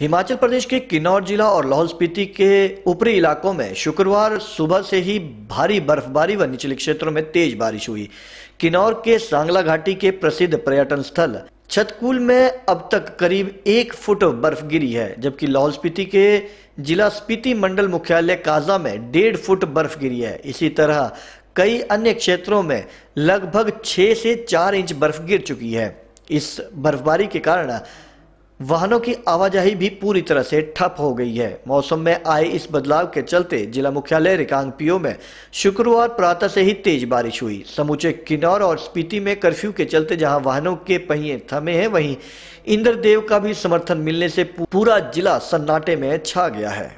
हिमाचल प्रदेश के किन्नौर जिला और लाहौल स्पीति के ऊपरी इलाकों में शुक्रवार सुबह से ही भारी बर्फबारी व निचले क्षेत्रों में तेज बारिश हुई किन्नौर के सांगला घाटी के प्रसिद्ध पर्यटन स्थल छतकुल में अब तक करीब एक फुट बर्फ गिरी है जबकि लाहौल स्पीति के जिला स्पीति मंडल मुख्यालय काजा में डेढ़ फुट बर्फ गिरी है इसी तरह कई अन्य क्षेत्रों में लगभग छह से चार इंच बर्फ गिर चुकी है इस बर्फबारी के कारण वाहनों की आवाजाही भी पूरी तरह से ठप हो गई है मौसम में आए इस बदलाव के चलते जिला मुख्यालय रिकांगपियो में शुक्रवार प्रातः से ही तेज बारिश हुई समूचे किन्नौर और स्पीति में कर्फ्यू के चलते जहां वाहनों के पहिए थमे हैं वहीं इंद्रदेव का भी समर्थन मिलने से पूरा जिला सन्नाटे में छा गया है